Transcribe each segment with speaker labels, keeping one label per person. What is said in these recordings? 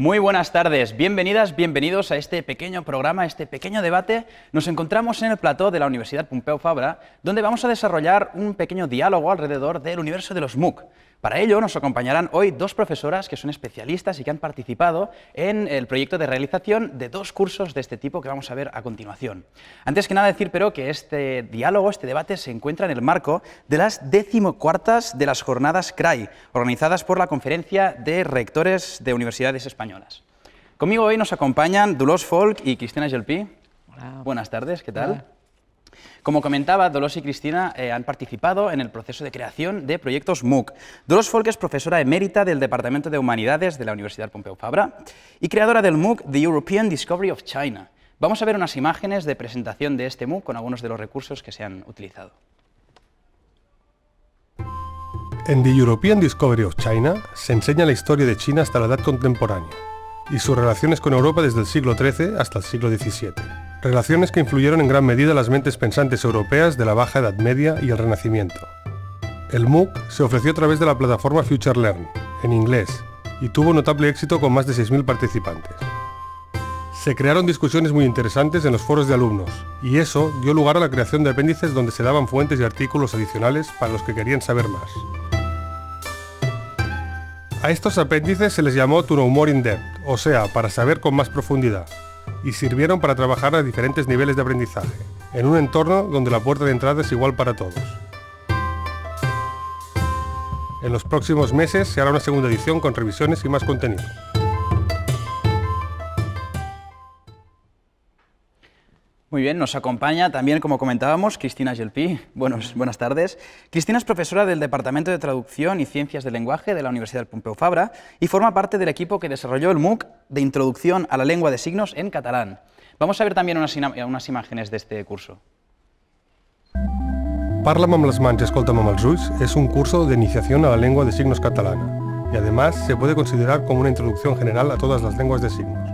Speaker 1: Muy buenas tardes, bienvenidas, bienvenidos a este pequeño programa, a este pequeño debate. Nos encontramos en el plató de la Universidad Pompeu Fabra, donde vamos a desarrollar un pequeño diálogo alrededor del universo de los MOOC. Para ello nos acompañarán hoy dos profesoras que son especialistas y que han participado en el proyecto de realización de dos cursos de este tipo que vamos a ver a continuación. Antes que nada decir pero que este diálogo, este debate se encuentra en el marco de las decimocuartas de las jornadas CRAI, organizadas por la Conferencia de Rectores de Universidades Españolas. Conmigo hoy nos acompañan Dulos Folk y Cristina Gelpi. Buenas tardes, ¿qué tal? Como comentaba, Dolores y Cristina eh, han participado en el proceso de creación de proyectos MOOC. Dolores Folk es profesora emérita del Departamento de Humanidades de la Universidad Pompeu Fabra y creadora del MOOC The European Discovery of China. Vamos a ver unas imágenes de presentación de este MOOC con algunos de los recursos que se han utilizado.
Speaker 2: En The European Discovery of China se enseña la historia de China hasta la edad contemporánea y sus relaciones con Europa desde el siglo XIII hasta el siglo XVII relaciones que influyeron en gran medida las mentes pensantes europeas de la Baja Edad Media y el Renacimiento. El MOOC se ofreció a través de la plataforma FutureLearn, en inglés, y tuvo notable éxito con más de 6.000 participantes. Se crearon discusiones muy interesantes en los foros de alumnos, y eso dio lugar a la creación de apéndices donde se daban fuentes y artículos adicionales para los que querían saber más. A estos apéndices se les llamó To Know More In Depth, o sea, para saber con más profundidad, y sirvieron para trabajar a diferentes niveles de aprendizaje, en un entorno donde la puerta de entrada es igual para todos. En los próximos meses se hará una segunda edición con revisiones y más contenido.
Speaker 1: Muy bien, nos acompaña también, como comentábamos, Cristina Gelpi. Buenos, buenas tardes. Cristina es profesora del Departamento de Traducción y Ciencias del Lenguaje de la Universidad Pompeu Fabra y forma parte del equipo que desarrolló el MOOC de Introducción a la Lengua de Signos en Catalán. Vamos a ver también unas, imágenes de este curso.
Speaker 2: Parla'm amb les mans, escolta'm es un curso de iniciación a la lengua de signos catalana y además se puede considerar como una introducción general a todas las lenguas de signos.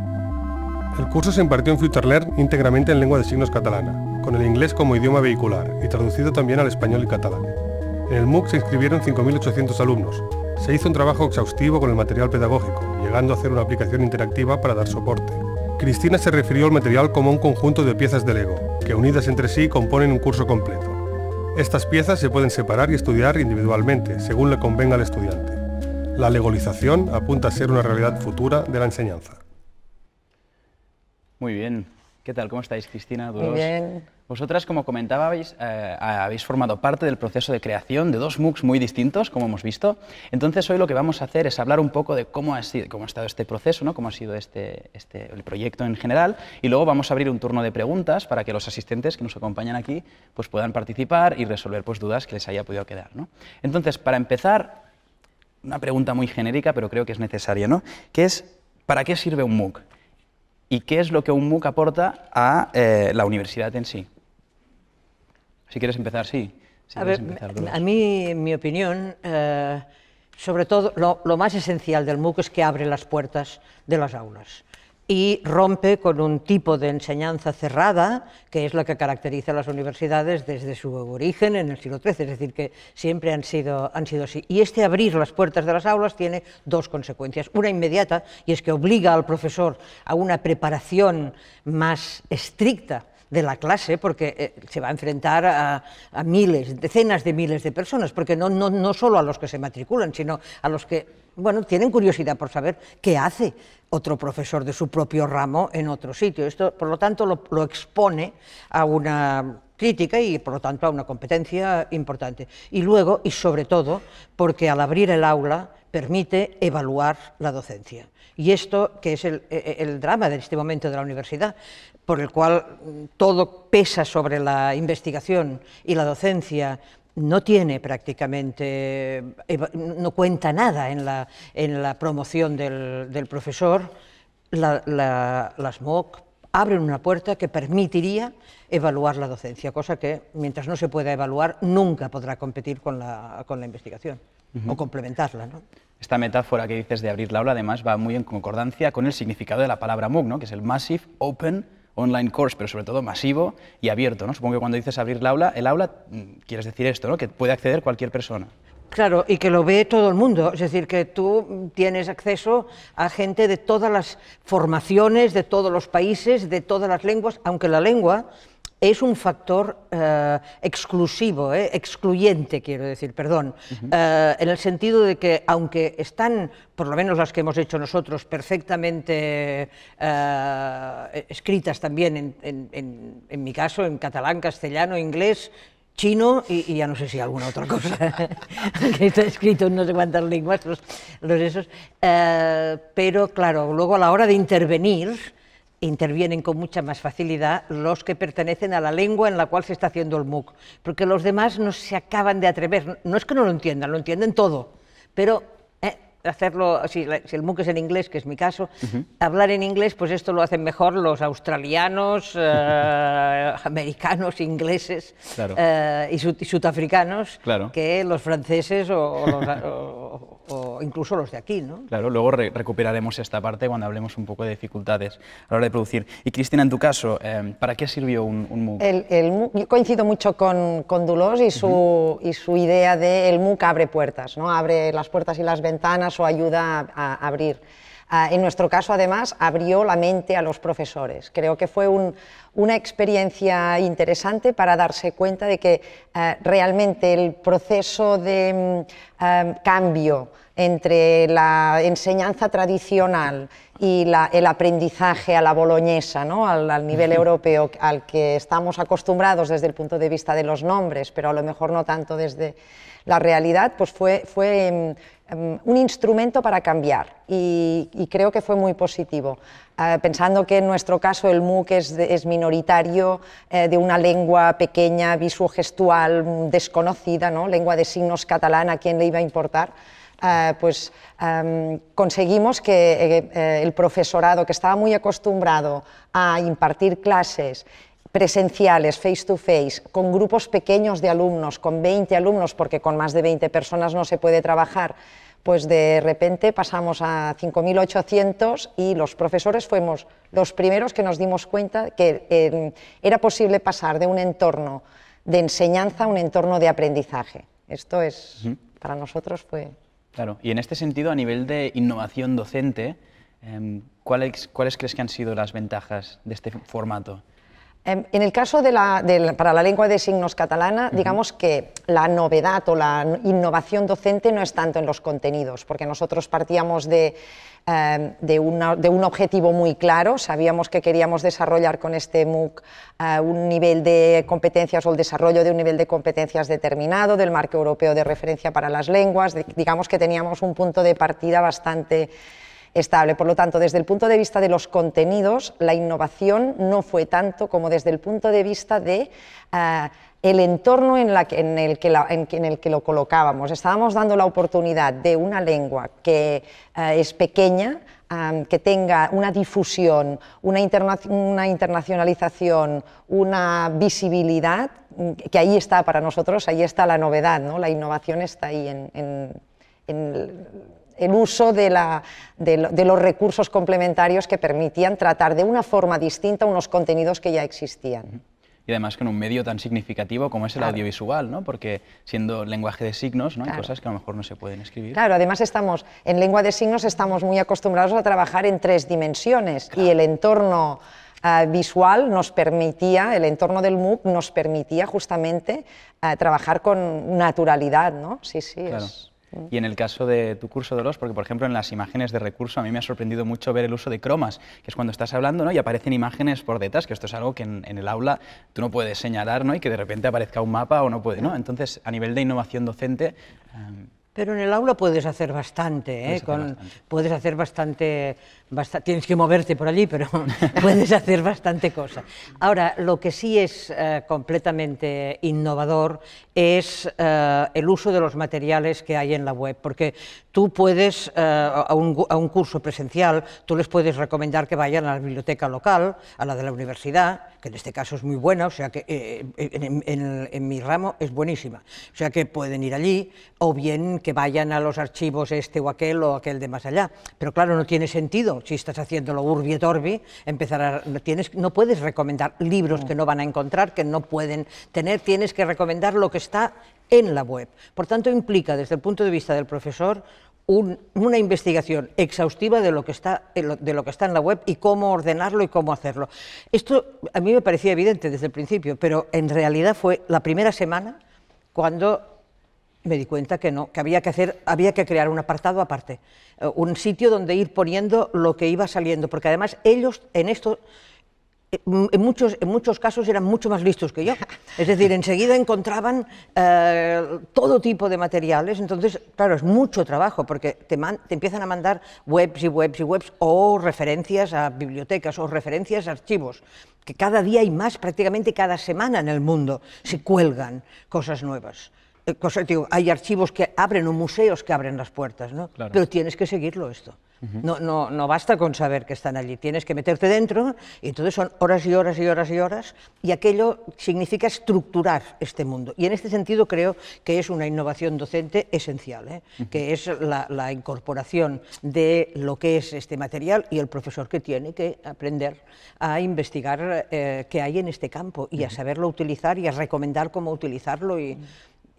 Speaker 2: El curso se impartió en FutureLearn íntegramente en lengua de signos catalana, con el inglés como idioma vehicular y traducido también al español y catalán. En el MOOC se inscribieron 5.800 alumnos. Se hizo un trabajo exhaustivo con el material pedagógico, llegando a hacer una aplicación interactiva para dar soporte. Cristina se refirió al material como un conjunto de piezas de Lego, que unidas entre sí componen un curso completo. Estas piezas se pueden separar y estudiar individualmente, según le convenga al estudiante. La legalización apunta a ser una realidad futura de la enseñanza.
Speaker 1: Muy bien. ¿Qué tal? ¿Cómo estáis, Cristina? Muy bien. Vosotras, como comentabais, eh, habéis formado parte del proceso de creación de dos MOOCs muy distintos, como hemos visto. Entonces, hoy lo que vamos a hacer es hablar un poco de cómo ha, sido, cómo ha estado este proceso, ¿no? cómo ha sido este, este el proyecto en general, y luego vamos a abrir un turno de preguntas para que los asistentes que nos acompañan aquí pues, puedan participar y resolver pues, dudas que les haya podido quedar. Entonces, para empezar, una pregunta muy genérica, pero creo que es necesaria, ¿no? que es, ¿para qué sirve un MOOC? y qué es lo que un MOOC aporta a eh, la universidad en sí. Si quieres empezar, sí. a, mí, empezar,
Speaker 3: mi opinión, eh, sobre todo lo, lo, más esencial del MOOC es que abre las puertas de las aulas y rompe con un tipo de enseñanza cerrada, que es la que caracteriza a las universidades desde su origen en el siglo XIII, es decir, que siempre han sido, han sido así. Y este abrir las puertas de las aulas tiene dos consecuencias. Una inmediata, y es que obliga al profesor a una preparación más estricta de la clase, porque eh, se va a enfrentar a, miles, decenas de miles de personas, porque no, no, no solo a los que se matriculan, sino a los que bueno, tienen curiosidad por saber qué hace otro profesor de su propio ramo en otro sitio. Esto, por lo tanto, lo, expone a una crítica y, por lo tanto, a una competencia importante. Y luego, y sobre todo, porque al abrir el aula permite evaluar la docencia. Y esto, que es el, e, e, el, drama de este momento de la universidad, por el cual todo pesa sobre la investigación y la docencia no tiene prácticamente, no cuenta nada en la, promoción del, profesor, la, las MOOC abren una puerta que permitiría evaluar la docencia, cosa que mientras no se pueda evaluar nunca podrá competir con la, investigación o complementarla.
Speaker 1: Esta metáfora que dices de abrir la aula además va muy en concordancia con el significado de la palabra MOOC, que es el Massive Open online course, pero sobre todo masivo y abierto. ¿no? Supongo que cuando dices abrir el aula, el aula mm, quieres decir esto, ¿no? que puede acceder cualquier persona.
Speaker 3: Claro, y que lo ve todo el mundo, es decir, que tú tienes acceso a gente de todas las formaciones, de todos los países, de todas las lenguas, aunque la lengua es un factor eh, exclusivo, eh, excluyente, quiero decir, perdón, eh, en el sentido de que aunque están, por lo menos las que hemos hecho nosotros, perfectamente escritas también, en, mi caso, en catalán, castellano, inglés, chino y, ya no sé si alguna otra cosa que está escrito en no sé cuántas lenguas, los, los esos, pero claro, luego a la hora de intervenir, intervienen con mucha más facilidad los que pertenecen a la lengua en la cual se está haciendo el MOOC, porque los demás no se acaban de atrever. No es que no lo entiendan, lo entienden todo, pero eh, hacerlo, si, si, el MOOC es en inglés, que es mi caso, hablar en inglés, pues esto lo hacen mejor los australianos, eh, americanos, ingleses eh, y, sudafricanos que los franceses o, los o, incluso los de aquí. ¿no?
Speaker 1: Claro, luego recuperaremos esta parte cuando hablemos un poco de dificultades a la hora de producir. Y Cristina, en tu caso, em, ¿para qué sirvió un, MOOC?
Speaker 4: El, Yo coincido mucho con, con Dulos y su, y su idea de el MOOC abre puertas, ¿no? abre las puertas y las ventanas o ayuda a abrir. Ah, en nuestro caso, además, abrió la mente a los profesores. Creo que fue una experiencia interesante para darse cuenta de que ah, realmente el proceso de mm, ah, cambio entre la enseñanza tradicional y el aprendizaje a la boloñesa, al, nivel europeo al que estamos acostumbrados desde el punto de vista de los nombres, pero a lo mejor no tanto desde la realidad pues fue, fue em, em, un instrumento para cambiar y, creo que fue muy positivo. Eh, pensando que en nuestro caso el MOOC es, minoritario, eh, de una lengua pequeña, visuogestual, desconocida, lengua de signos catalana, ¿a quién le iba a importar? Eh, pues em, conseguimos que el profesorado, que estaba muy acostumbrado a impartir clases presenciales, face to face, con grupos pequeños de alumnos, con 20 alumnos, porque con más de 20 personas no se puede trabajar, pues de repente pasamos a 5.800 y los profesores fuimos los primeros que nos dimos cuenta que em, era posible pasar de un entorno de enseñanza a un entorno de aprendizaje. Esto es, para nosotros fue...
Speaker 1: Claro, y en este sentido, a nivel de innovación docente, em, ¿cuáles, ¿cuáles crees que han sido las ventajas de este formato?
Speaker 4: Em, en el caso de la, para la lengua de signos catalana, digamos que la novedad o la innovación docente no es tanto en los contenidos, porque nosotros partíamos de, em, un objetivo muy claro, sabíamos que queríamos desarrollar con este MOOC eh, un nivel de competencias o el desarrollo de un nivel de competencias determinado, del marco europeo de referencia para las lenguas, digamos que teníamos un punto de partida bastante estable. Por lo tanto, desde el punto de vista de los contenidos, la innovación no fue tanto como desde el punto de vista de... Eh, el entorno en, la en, el que en, el que lo colocábamos. Estábamos dando la oportunidad de una lengua que eh, es pequeña, que tenga una difusión, una, internacionalización, una visibilidad, mm, que ahí está para nosotros, ahí está la novedad, ¿no? la innovación está ahí en, en el uso de, los recursos complementarios que permitían tratar de una forma distinta unos contenidos que ya existían.
Speaker 1: Y además con un medio tan significativo como es el audiovisual, ¿no? porque siendo lenguaje de signos, ¿no? hay cosas que a lo mejor no se pueden escribir.
Speaker 4: Claro, además estamos, en lengua de signos estamos muy acostumbrados a trabajar en tres dimensiones y el entorno ah, visual nos permitía, el entorno del MOOC nos permitía justamente ah, trabajar con naturalidad, ¿no? Sí, sí.
Speaker 1: Y en el caso de tu curso de los, porque por ejemplo en las imágenes de recurso a mí me ha sorprendido mucho ver el uso de cromas, que es cuando estás hablando ¿no? y aparecen imágenes por detrás, que esto es algo que en, el aula tú no puedes señalar ¿no? y que de repente aparezca un mapa o no puede. ¿no? Entonces, a nivel de innovación
Speaker 3: docente, em, pero en el aula puedes hacer bastante, ¿eh? Con, puedes hacer bastante, tienes que moverte por allí, pero puedes hacer bastante cosa. Ahora, lo que sí es eh, completamente innovador es eh, el uso de los materiales que hay en la web, porque tú puedes, eh, a, un, a, un, curso presencial, tú les puedes recomendar que vayan a la biblioteca local, a la de la universidad, que en este caso es muy buena, o sea que eh, eh, en, mi ramo es buenísima, o sea que pueden ir allí, o bien que vayan a los archivos este o aquel o aquel de más allá. Pero claro, no tiene sentido, si estás haciéndolo urbi et orbi, empezar a, tienes, no puedes recomendar libros que no van a encontrar, que no pueden tener, tienes que recomendar lo que está en la web. Por tanto, implica desde el punto de vista del profesor una investigación exhaustiva de lo, que está, eh, de lo que está en la web y cómo ordenarlo y cómo hacerlo. Esto a mí me parecía evidente desde el principio, pero en realidad fue la primera semana cuando me di cuenta que no, que había que hacer, había que crear un apartado aparte, eh, un sitio donde ir poniendo lo que iba saliendo, porque además ellos en esto eh, en muchos, en muchos casos eran mucho más listos que yo. Es decir, enseguida encontraban eh, todo tipo de materiales. Entonces, claro, es mucho trabajo porque te, te, empiezan a mandar webs y webs y webs o referencias a bibliotecas o referencias a archivos, que cada día hay más, prácticamente cada semana en el mundo se cuelgan cosas nuevas. Eh, hay archivos que abren o museos que abren las puertas, ¿no? Pero tienes que seguirlo esto no, no, basta con saber que están allí, tienes que meterte dentro y entonces son horas y horas y horas y horas y aquello significa estructurar este mundo. Y en este sentido creo que es una innovación docente esencial, ¿eh? que es la, incorporación de lo que es este material y el profesor que tiene que aprender a investigar eh, qué hay en este campo y a saberlo utilizar y a recomendar cómo utilizarlo. y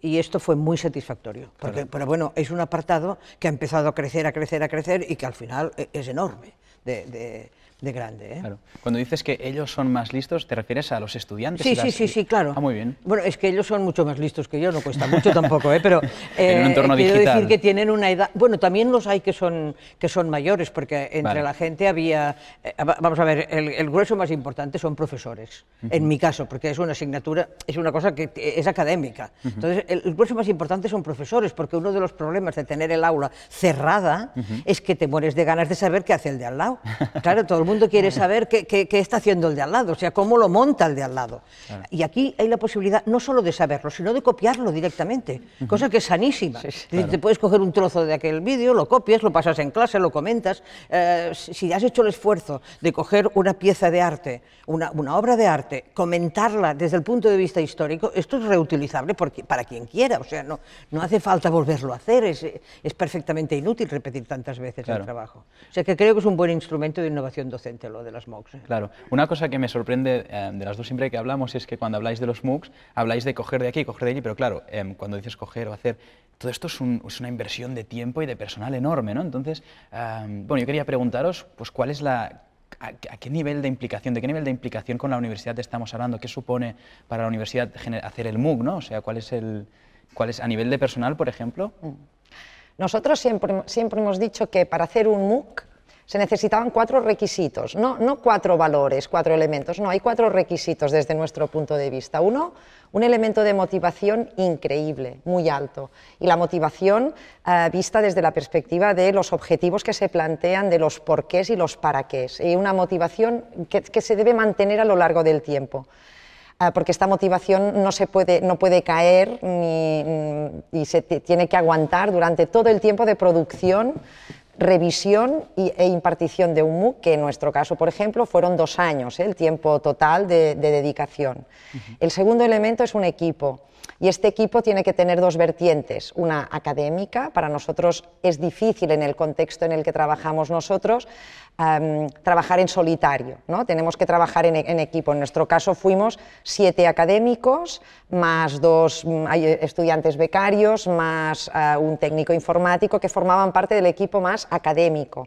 Speaker 3: y esto fue muy satisfactorio, porque, pero bueno, es un apartado que ha empezado a crecer, a crecer, a crecer y que al final e-, es enorme. de, de grande. ¿eh? Claro.
Speaker 1: Cuando dices que ellos son más listos, ¿te refieres a los estudiantes? Sí, sí, sí,
Speaker 3: sí, claro. Ah, muy bien. Bueno, es que ellos son mucho más listos que yo, no cuesta mucho
Speaker 1: tampoco, ¿eh? pero
Speaker 3: en un eh, entorno quiero decir que tienen una edad... Bueno, también los hay que son, que son mayores, porque entre la gente había... vamos a ver, el, grueso más importante son profesores, en mi caso, porque es una asignatura, es una cosa que es académica. Entonces, el, grueso más importante son profesores, porque uno de los problemas de tener el aula cerrada es que te mueres de ganas de saber qué hace el de al lado. Claro, todo el mundo quiere saber qué, está haciendo el de al lado, o sea, cómo lo monta el de al lado. Y aquí hay la posibilidad no solo de saberlo, sino de copiarlo directamente, cosa que es sanísima. Te puedes coger un trozo de aquel vídeo, lo copias, lo pasas en clase, lo comentas. Eh, si has hecho el esfuerzo de coger una pieza de arte, una, obra de arte, comentarla desde el punto de vista histórico, esto es reutilizable porque, para quien quiera, o sea, no, no hace falta volverlo a hacer, es, es perfectamente inútil repetir tantas veces el trabajo. O sea, que creo que es un buen instrumento de innovación docente lo de las MOOCs.
Speaker 1: Claro. Una cosa que me sorprende em, de las dos siempre que hablamos es que cuando habláis de los MOOCs, habláis de coger de aquí, y coger de allí, pero claro, em, cuando dices coger o hacer, todo esto es, una inversión de tiempo y de personal enorme, ¿no? Entonces, em, bueno, yo quería preguntaros, pues, ¿cuál es la... A, qué nivel de implicación, de qué nivel de implicación con la universidad estamos hablando? ¿Qué supone para la universidad hacer el MOOC, no? O sea, ¿cuál es el... cuál es, a nivel de personal, por ejemplo? Mm.
Speaker 4: Nosotros siempre, siempre, hemos dicho que para hacer un MOOC se necesitaban cuatro requisitos, no, cuatro valores, cuatro elementos, no, hay cuatro requisitos desde nuestro punto de vista. Uno, un elemento de motivación increíble, muy alto, y la motivación eh, vista desde la perspectiva de los objetivos que se plantean, de los porqués y los paraqués, y una motivación que, se debe mantener a lo largo del tiempo eh, porque esta motivación no, se puede, no puede caer y se tiene que aguantar durante todo el tiempo de producción revisión e impartición de un MOOC, que en nuestro caso, por ejemplo, fueron dos años, ¿eh? el tiempo total de, dedicación. El segundo elemento es un equipo. Y este equipo tiene que tener dos vertientes, una académica, para nosotros es difícil en el contexto en el que trabajamos nosotros trabajar en solitario, ¿no? tenemos que trabajar en, equipo. En nuestro caso fuimos siete académicos, más dos mm, eh, estudiantes becarios, más ah, un técnico informático que formaban parte del equipo más académico.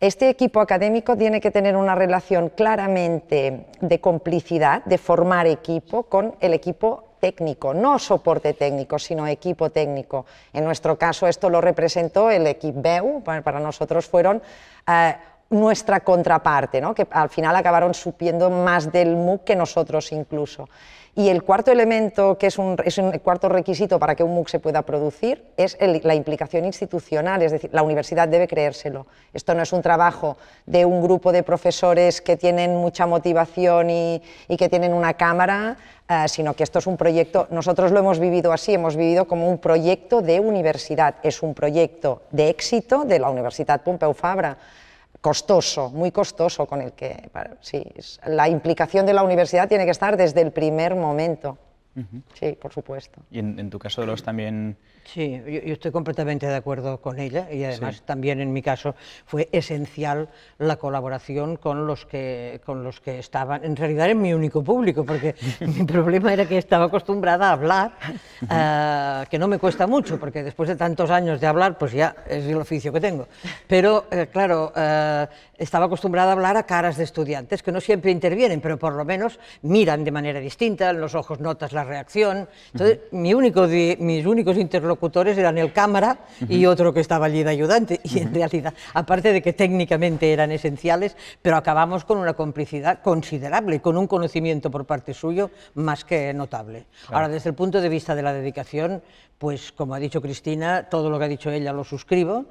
Speaker 4: Este equipo académico tiene que tener una relación claramente de complicidad, de formar equipo con el equipo técnico, no soporte técnico, sino equipo técnico. En nuestro caso esto lo representó el equipo BEU, para nosotros fueron ah, nuestra contraparte, ¿no? que al final acabaron supiendo más del MOOC que nosotros incluso. Y el cuarto elemento, que es un, cuarto requisito para que un MOOC se pueda producir, es la implicación institucional, es decir, la universidad debe creérselo. Esto no es un trabajo de un grupo de profesores que tienen mucha motivación y, que tienen una cámara, eh, sino que esto es un proyecto, nosotros lo hemos vivido así, hemos vivido como un proyecto de universidad, es un proyecto de éxito de la Universidad Pompeu Fabra costoso, muy costoso, con el que la implicación de la universidad tiene que estar
Speaker 3: desde el primer momento. Sí, por supuesto.
Speaker 1: Y en, tu caso de los también...
Speaker 3: Sí, yo, estoy completamente de acuerdo con ella y además también en mi caso fue esencial la colaboración con los que, con los que estaban, en realidad era mi único público, porque mi problema era que estaba acostumbrada a hablar, eh, que no me cuesta mucho, porque después de tantos años de hablar, pues ya es el oficio que tengo. Pero, eh, claro, eh, estaba acostumbrada a hablar a caras de estudiantes que no siempre intervienen, pero por lo menos miran de manera distinta, en los ojos notas la reacción. Entonces, mi único, mis únicos interlocutores eran el cámara y otro que estaba allí de ayudante. Y en realidad, aparte de que técnicamente eran esenciales, pero acabamos con una complicidad considerable, con un conocimiento por parte suyo más que notable. Ahora, desde el punto de vista de la dedicación, pues como ha dicho Cristina, todo lo que ha dicho ella lo suscribo.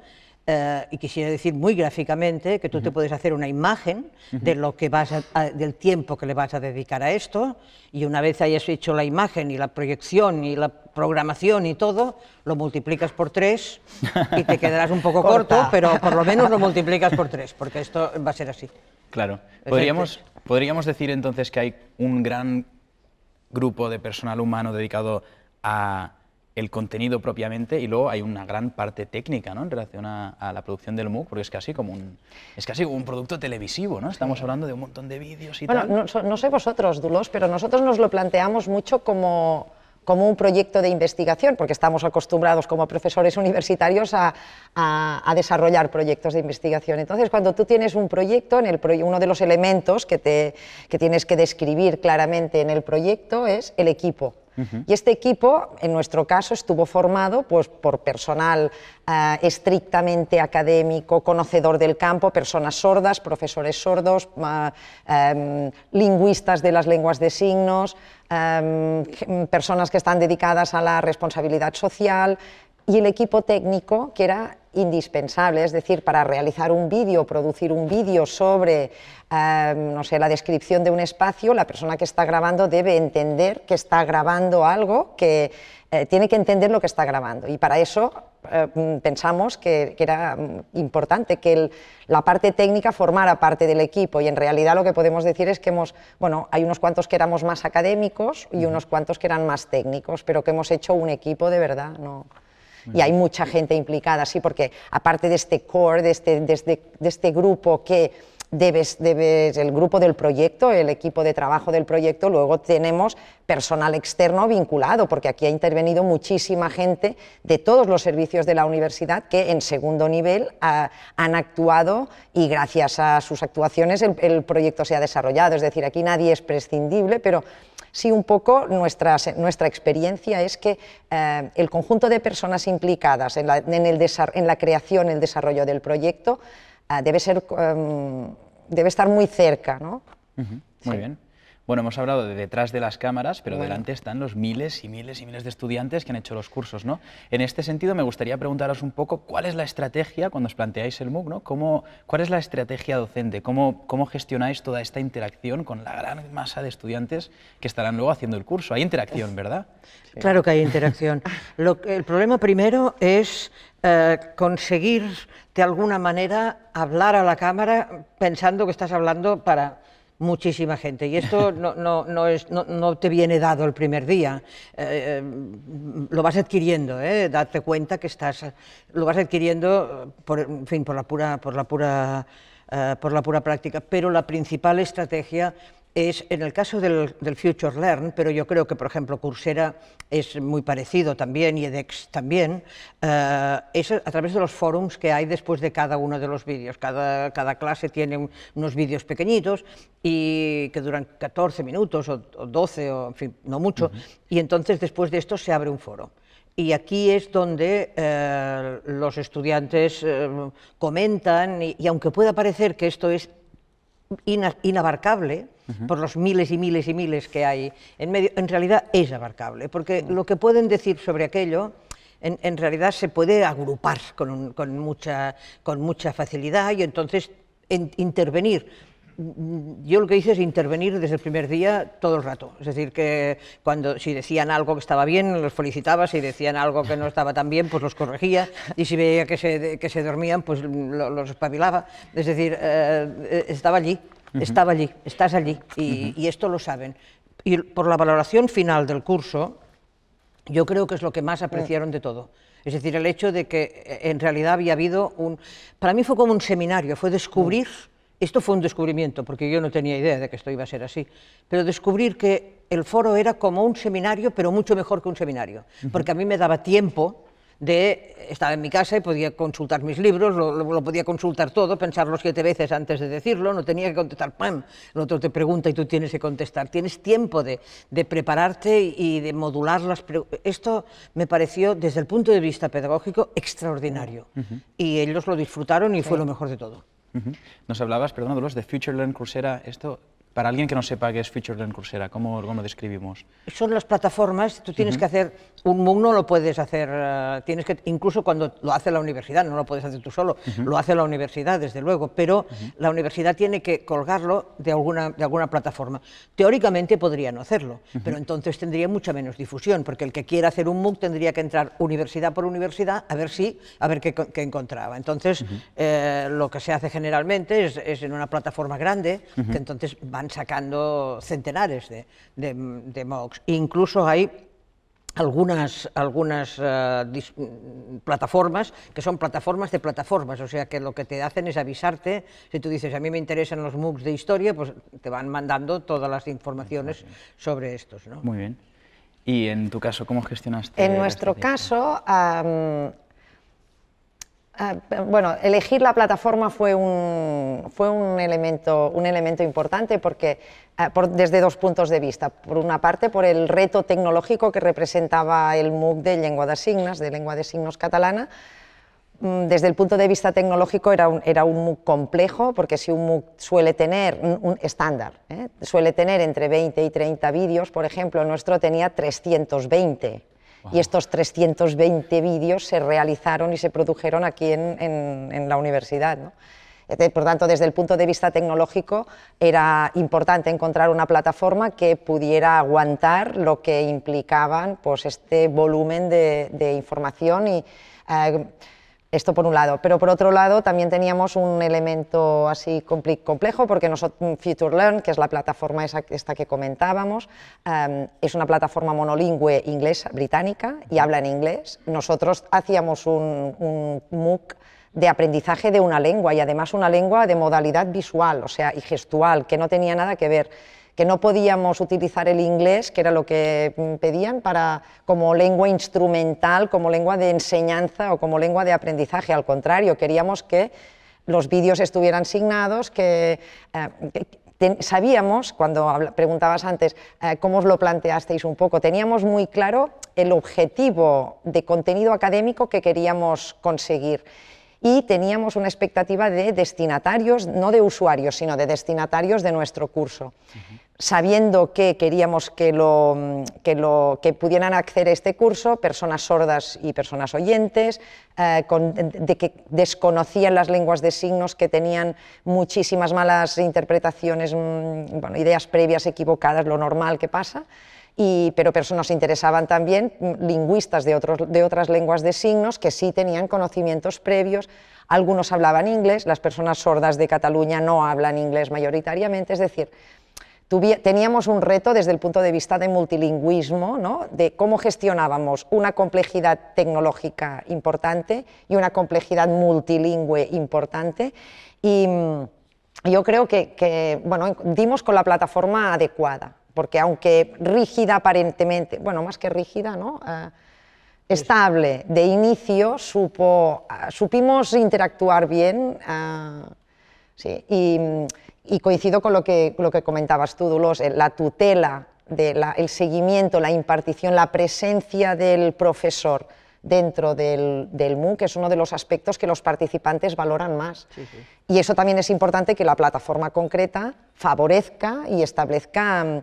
Speaker 3: Eh, y quisiera decir muy gráficamente que tú te puedes hacer una imagen de lo que vas del tiempo que le vas a dedicar a esto y una vez hayas hecho la imagen y la proyección y la programación y todo, lo multiplicas por tres y te quedarás un poco corto, pero por lo menos lo multiplicas por tres, porque esto va a ser así.
Speaker 1: Claro. Podríamos, podríamos decir entonces que hay un gran grupo de personal humano dedicado a el contenido propiamente y luego hay una gran parte técnica ¿no? en relación a, la producción del MOOC, porque es casi como un, es un producto televisivo, ¿no? Estamos hablando de un montón de vídeos y bueno, tal. No, sé vosotros, Dulos, pero
Speaker 4: nosotros nos lo planteamos mucho como, como un proyecto de investigación, porque estamos acostumbrados como profesores universitarios a, desarrollar proyectos de investigación. Entonces, cuando tú tienes un proyecto, en el uno de los elementos que, te, que tienes que describir claramente en el proyecto es el equipo. Y este equipo, en nuestro caso, estuvo formado pues, por personal eh, estrictamente académico, conocedor del campo, personas sordas, profesores sordos, em, lingüistas de las lenguas de signos, em, personas que están dedicadas a la responsabilidad social, y el equipo técnico que era indispensable, es decir, para realizar un vídeo, producir un vídeo sobre, em, no sé, la descripción de un espacio, la persona que está grabando debe entender que está grabando algo, que eh, tiene que entender lo que está grabando. Y para eso em, pensamos que, era mm, importante que la parte técnica formara parte del equipo y en realidad lo que podemos decir es que hemos, bueno, hay unos cuantos que éramos más académicos y unos cuantos que eran más técnicos, pero que hemos hecho un equipo de verdad, ¿no? y hay mucha gente implicada, sí, porque aparte de este core, de este, este, este grupo que... Debes, debes, el grupo del proyecto, el equipo de trabajo del proyecto, luego tenemos personal externo vinculado, porque aquí ha intervenido muchísima gente de todos los servicios de la universidad que en segundo nivel han actuado y gracias a sus actuaciones el, el proyecto se ha desarrollado. Es decir, aquí nadie es prescindible, pero Sí, un poco nuestra, nuestra experiencia es que eh, el conjunto de personas implicadas en la, en, el en la creación, el desarrollo del proyecto, eh, debe, ser, em, debe estar muy cerca. ¿no?
Speaker 1: Muy bien. Bueno, hemos hablado de detrás de las cámaras, pero delante están los miles y miles y miles de estudiantes que han hecho los cursos, ¿no? En este sentido, me gustaría preguntaros un poco cuál es la estrategia cuando os planteáis el MOOC, ¿no? ¿Cuál es la estrategia docente? ¿Cómo, gestionáis toda esta interacción con la gran masa de estudiantes que estarán luego haciendo el curso? Hay interacción, ¿verdad? Claro que hay
Speaker 3: interacción. el problema primero es eh, conseguir de alguna manera hablar a la cámara pensando que estás hablando para muchísima gente. Y esto no, no, no, es, no te viene dado el primer día. Eh, eh, lo vas adquiriendo, eh, date cuenta que estás. Lo vas adquiriendo por, en fin, por la pura, por la pura, eh, por la pura práctica. Pero la principal estrategia es en el caso del, Future Learn, pero yo creo que, por ejemplo, Coursera es muy parecido también y edX también, eh, es a través de los forums que hay después de cada uno de los vídeos. Cada, clase tiene unos vídeos pequeñitos y que duran 14 minutos o, 12, o, en fin, no mucho, y entonces después de esto se abre un foro. Y aquí es donde eh, los estudiantes eh, comentan, y, aunque pueda parecer que esto es inabarcable, por los miles y miles y miles que hay en medio, en realidad es abarcable, porque lo que pueden decir sobre aquello... En, realidad se puede agrupar con, mucha, con mucha facilidad y entonces intervenir mm, yo lo que hice es intervenir desde el primer día todo el rato. Es decir, que cuando si decían algo que estaba bien, los felicitaba, si decían algo que no estaba tan bien, pues los corregía, y si veía que se, que se dormían, pues los espabilaba. Es decir, eh, eh, estaba allí estaba allí, estás allí, y, y esto lo saben. Y por la valoración final del curso, yo creo que es lo que más apreciaron de todo. Es decir, el hecho de que eh, en realidad había habido un... Para mí fue como un seminario, fue descubrir... Mm. Esto fue un descubrimiento, porque yo no tenía idea de que esto iba a ser así, pero descubrir que el foro era como un seminario, pero mucho mejor que un seminario, porque a mí me daba tiempo de estaba en mi casa y podía consultar mis libros, lo, podía consultar todo, pensarlo siete veces antes de decirlo, no tenía que contestar, ¡pam! El otro te pregunta y tú tienes que contestar. Tienes tiempo de, prepararte y de modular las preguntas. Esto me pareció, desde el punto de vista pedagógico, extraordinario. Y ellos lo disfrutaron y fue lo mejor de todo.
Speaker 1: Nos hablabas, perdón, los de Future Learn Coursera. Esto para alguien que no sepa qué es Featured en Coursera, ¿cómo, lo describimos?
Speaker 3: Son las plataformas, tú tienes que hacer, un MOOC no lo puedes hacer, eh, tienes que, incluso cuando lo hace la universidad, no lo puedes hacer tú solo, lo hace la universidad, desde luego, pero la universidad tiene que colgarlo de alguna, de alguna plataforma. Teóricamente podría no hacerlo, pero entonces tendría mucha menos difusión, porque el que quiera hacer un MOOC tendría que entrar universidad por universidad a ver si, a ver qué, encontraba. Entonces, eh, lo que se hace generalmente es, en una plataforma grande, que entonces van sacando centenares de, de, Incluso hay algunas, algunas eh, plataformas que son plataformas de plataformas, o sea que lo que te hacen es avisarte, si tú dices a mí me interesan los MOOCs de historia, pues te van mandando todas las informaciones sobre estos. ¿no?
Speaker 1: Muy bien. ¿Y en tu caso cómo gestionaste?
Speaker 3: En nuestro
Speaker 4: caso, Ah, bueno, elegir la plataforma fue un, fue un, elemento, un elemento importante porque, ah, desde dos puntos de vista. Por una parte, por el reto tecnológico que representaba el MOOC de lengua de signos, de lengua de signos catalana. Mm, desde el punto de vista tecnológico era un, era un MOOC complejo, porque si un MOOC suele tener un, estándar, ¿eh? suele tener entre 20 y 30 vídeos, por ejemplo, nuestro tenía 320 y estos 320 vídeos se realizaron y se produjeron aquí en, la universidad. Por tanto, desde el punto de vista tecnológico, era importante encontrar una plataforma que pudiera aguantar lo que implicaban pues, este volumen de, información y eh, esto por un lado. Pero por otro lado, también teníamos un elemento así complejo, porque nosotros, mm, Learn, que es la plataforma esta que comentábamos, es una plataforma monolingüe inglesa, británica, y habla en inglés. Nosotros hacíamos un, MOOC de aprendizaje de una lengua, y además una lengua de modalidad visual, o sea, y gestual, que no tenía nada que ver que no podíamos utilizar el inglés, que era lo que mm, pedían, para, como lengua instrumental, como lengua de enseñanza o como lengua de aprendizaje. Al contrario, queríamos que los vídeos estuvieran signados, que, eh, sabíamos, cuando preguntabas antes eh, cómo os lo planteasteis un poco, teníamos muy claro el objetivo de contenido académico que queríamos conseguir y teníamos una expectativa de destinatarios, no de usuarios, sino de destinatarios de nuestro curso. Sabiendo que queríamos que, lo, que, pudieran acceder a este curso personas sordas y personas oyentes, eh, de, que desconocían las lenguas de signos, que tenían muchísimas malas interpretaciones, mm, ideas previas equivocadas, lo normal que pasa pero, personas nos interesaban también mm, lingüistas de, otras lenguas de signos que sí tenían conocimientos previos. Algunos hablaban inglés, las personas sordas de Cataluña no hablan inglés mayoritariamente, es decir, teníamos un reto desde el punto de vista de multilingüismo, de cómo gestionábamos una complejidad tecnológica importante y una complejidad multilingüe importante. Y mm, yo creo que, que dimos con la plataforma adecuada porque aunque rígida aparentemente, bueno, más que rígida, ¿no? Eh, estable de inicio, supo, eh, supimos interactuar bien. Eh, sí, y, coincido con lo que, comentabas tú, Dulos, la tutela, de el seguimiento, la impartición, la presencia del profesor dentro del, MOOC, que es uno de los aspectos que los participantes valoran más. Y eso también es importante que la plataforma concreta favorezca y establezca mm,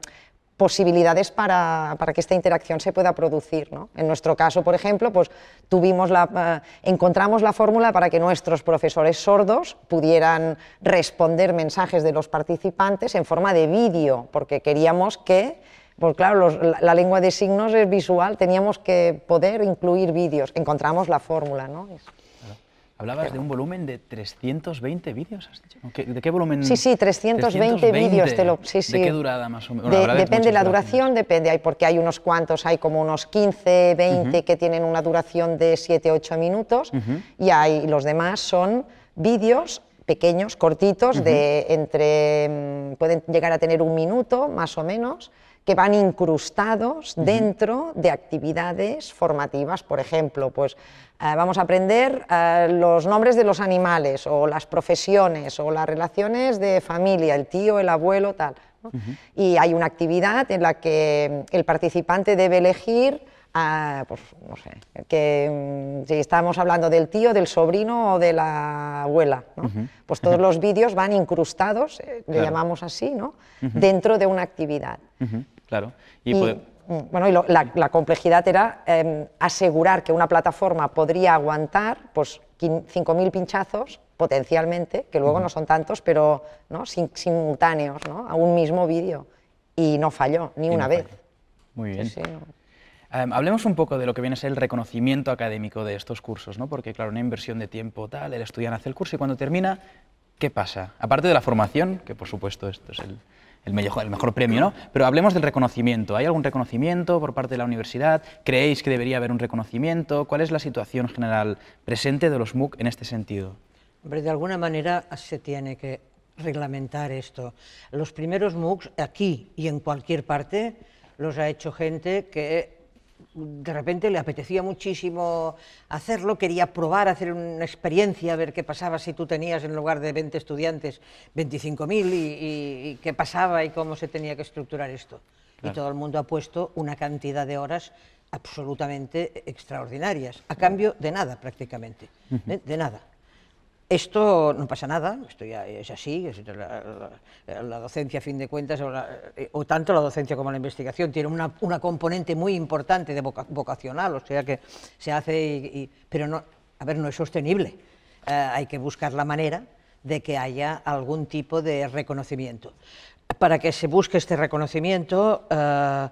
Speaker 4: posibilidades para, que esta interacción se pueda producir. En nuestro caso, por ejemplo, pues tuvimos la, eh, encontramos la fórmula para que nuestros profesores sordos pudieran responder mensajes de los participantes en forma de vídeo, porque queríamos que pues claro, la, lengua de signos es visual, teníamos que poder incluir vídeos, encontramos la fórmula, ¿no?
Speaker 1: Hablabas de un volumen de 320 vídeos, ¿has dicho? ¿De qué, volumen? Sí, sí, 320, vídeos. ¿De qué durada más o menos? depende de la
Speaker 4: duración, depende, hay, porque hay unos cuantos, hay como unos 15, 20 que tienen una duración de 7, 8 minutos y hay, los demás son vídeos pequeños, cortitos, de entre, mm, pueden llegar a tener un minuto más o menos que van incrustados dentro de actividades formativas. Por ejemplo, pues eh, vamos a aprender eh, los nombres de los animales o las profesiones o las relaciones de familia, el tío, el abuelo, tal. Y hay una actividad en la que mm, el participante debe elegir eh, pues, no sé, que mm, si estamos hablando del tío, del sobrino o de la abuela, pues todos los vídeos van incrustados, le llamamos así, ¿no? dentro de una actividad.
Speaker 1: Claro. Y, mm,
Speaker 4: bueno, y la, complejidad era em, asegurar que una plataforma podría aguantar pues, 5.000 pinchazos potencialmente, que luego no son tantos, pero ¿no? simultáneos ¿no? a un mismo vídeo. Y no falló ni una vez.
Speaker 3: Muy
Speaker 1: bien. Em, hablemos un poco de lo que viene a ser el reconocimiento académico de estos cursos, ¿no? porque claro, una inversión de tiempo tal, el estudiante hace el curso y cuando termina, ¿qué pasa? Aparte de la formación, que por supuesto esto es el, el mejor, el mejor premio, ¿no? Pero hablemos del reconocimiento. ¿Hay algún reconocimiento por parte de la universidad? ¿Creéis que debería haber un reconocimiento? ¿Cuál es la situación general presente de los MOOC en este sentido?
Speaker 3: Hombre, de alguna manera se tiene que reglamentar esto. Los primeros MOOCs aquí y en cualquier parte los ha hecho gente que de repente le apetecía muchísimo hacerlo, quería probar, hacer una experiencia, ver qué pasaba si tú tenías en lugar de 20 estudiantes 25.000 y, y, qué pasaba y cómo se tenía que estructurar esto. Y todo el mundo ha puesto una cantidad de horas absolutamente extraordinarias, a cambio de nada prácticamente, ¿eh? de nada. Esto no pasa nada, esto ya es así, la, docencia a fin de cuentas, eh, o, tanto la docencia como la investigación, tiene una, componente muy importante de vocacional, o sea que se hace, y, pero no, a ver, no es sostenible. Eh, hay que buscar la manera de que haya algún tipo de reconocimiento. Para que se busque este reconocimiento, eh,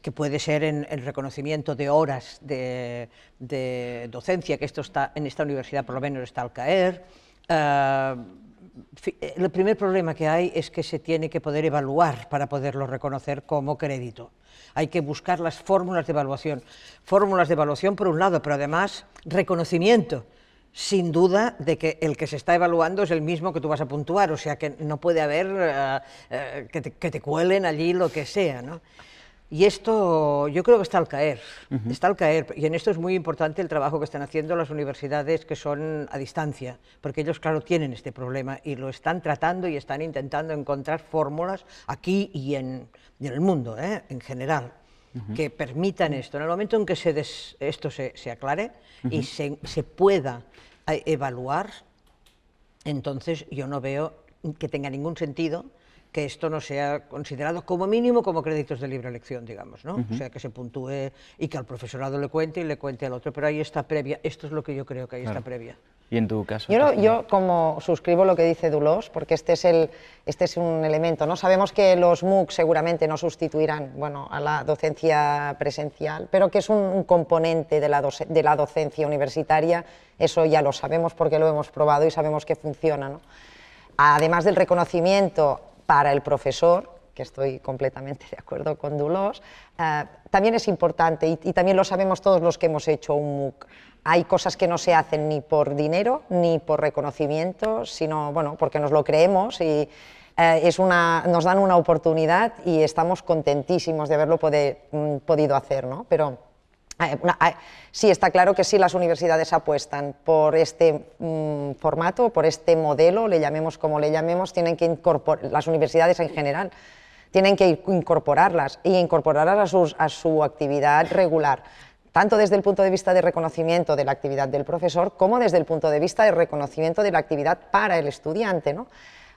Speaker 3: que puede ser en el reconocimiento de horas de, docencia, que esto está en esta universidad por lo menos está al caer. Eh, eh, el primer problema que hay es que se tiene que poder evaluar para poderlo reconocer como crédito. Hay que buscar las fórmulas de evaluación. Fórmulas de evaluación por un lado, pero además reconocimiento sin duda de que el que se está evaluando es el mismo que tú vas a puntuar, o sea que no puede haber eh, que, te, cuelen allí lo que sea. ¿no? Y esto yo creo que está al caer, está al caer. Y en esto es muy importante el trabajo que están haciendo las universidades que son a distancia, porque ellos, claro, tienen este problema y lo están tratando y están intentando encontrar fórmulas aquí y en, el mundo, ¿eh? en general, que permitan esto. En el momento en que se esto se, aclare y se, se pueda eh, evaluar, entonces yo no veo que tenga ningún sentido que esto no sea considerado como mínimo como créditos de libre elección, digamos, ¿no? O sea, que se puntúe y que al profesorado le cuente y le cuente al otro, pero ahí está previa, esto es lo que yo creo que ahí está previa.
Speaker 1: ¿Y en tu caso? Yo, como
Speaker 4: suscribo lo que dice Dulos... porque este es, el, este es un elemento, ¿no? Sabemos que los MOOC seguramente no sustituirán, bueno, a la docencia presencial, pero que es un, componente de la, de la docencia universitaria, eso ya lo sabemos porque lo hemos probado y sabemos que funciona, ¿no? Además del reconocimiento para el profesor, que estoy completamente de acuerdo con Dulos, eh, también es importante y, también lo sabemos todos los que hemos hecho un MOOC. Hay cosas que no se hacen ni por dinero ni por reconocimiento, sino bueno, porque nos lo creemos y eh, es una, nos dan una oportunidad y estamos contentísimos de haberlo mm, podido hacer. ¿no? Pero Sí, está claro que sí, las universidades apuestan por este mm, formato, por este modelo, le llamemos como le llamemos, tienen que las universidades en general, tienen que incorporarlas y incorporarlas a, su actividad regular, tanto desde el punto de vista de reconocimiento de la actividad del profesor como desde el punto de vista de reconocimiento de la actividad para el estudiante. ¿no?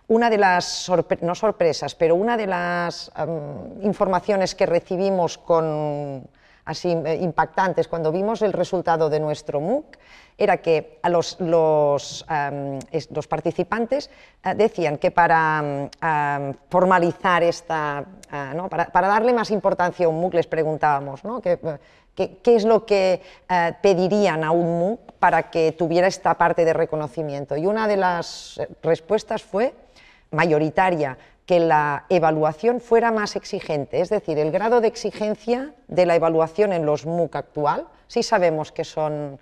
Speaker 4: una de las, no sorpresas, pero una de las informaciones que recibimos con así eh, impactantes cuando vimos el resultado de nuestro MOOC era que a los, participantes eh, decían que para formalizar esta, ah, para, darle más importancia a un MOOC les preguntábamos qué es lo que eh, pedirían a un MOOC para que tuviera esta parte de reconocimiento. Y una de las respuestas fue mayoritaria que la evaluación fuera más exigente, es decir, el grado de exigencia de la evaluación en los MOOC actual, sí sabemos que son,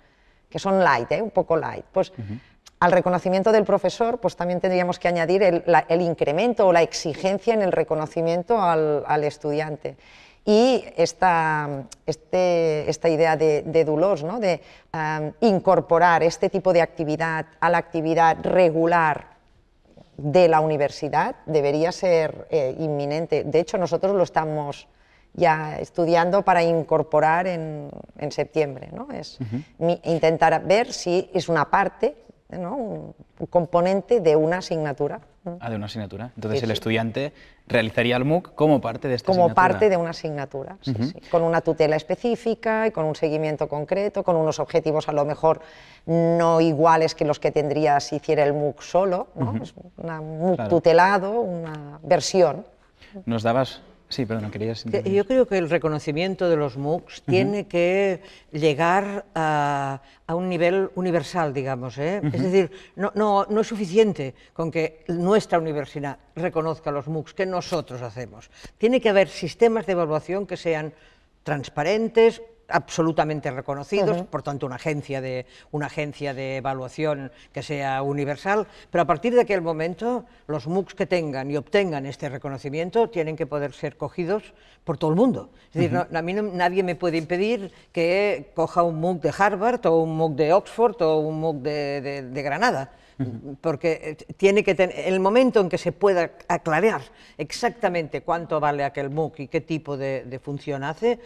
Speaker 4: que son light, ¿eh? un poco light, pues al reconocimiento del profesor pues también tendríamos que añadir el, incremento o la exigencia en el reconocimiento al, estudiante. Y este, esta, idea de, de Dulos, de incorporar este tipo de actividad a la actividad regular de la universidad debería ser eh, inminente. De hecho, nosotros lo estamos ya estudiando para incorporar en, septiembre. ¿no? Es intentar ver si es una parte, ¿no? un componente de una asignatura.
Speaker 1: Ah, de una asignatura. Entonces el estudiante realizaría el MOOC como parte de esta como asignatura. Como parte de
Speaker 4: una asignatura, con una tutela específica y con un seguimiento concreto, con unos objetivos a lo mejor no iguales que los que tendría si hiciera el MOOC solo, ¿no? un MOOC tutelado, una versión.
Speaker 1: Nos dabas Sí, pero no querías... Yo
Speaker 3: creo que el reconocimiento de los MOOCs tiene que llegar a, un nivel universal, digamos. ¿eh? Es decir, no, no, es suficiente con que nuestra universidad reconozca los MOOCs que nosotros hacemos. Tiene que haber sistemas de evaluación que sean transparentes, absolutamente reconocidos, por tanto una agencia, de, una agencia de evaluación que sea universal, pero a partir de aquel momento los MOOCs que tengan y obtengan este reconocimiento tienen que poder ser cogidos por todo el mundo. Es decir, a mí nadie me puede impedir que coja un MOOC de Harvard o un MOOC de Oxford o un MOOC de, Granada porque eh, tiene que tener el momento en que se pueda aclarar exactamente cuánto vale aquel MOOC y qué tipo de función hace,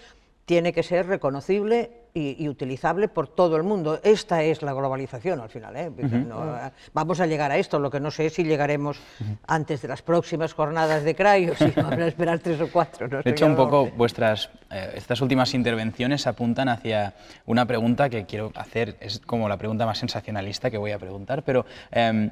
Speaker 3: tiene que ser reconocible y, utilizable por todo el mundo. Esta es la globalización al final. ¿eh? vamos a llegar a esto, lo que no sé es si llegaremos antes de las próximas jornadas de CRAI o si habrá a esperar tres o cuatro. de hecho, un poco
Speaker 1: vuestras, eh, estas últimas intervenciones apuntan hacia una pregunta que quiero hacer, es como la pregunta más sensacionalista que voy a preguntar, pero... Em,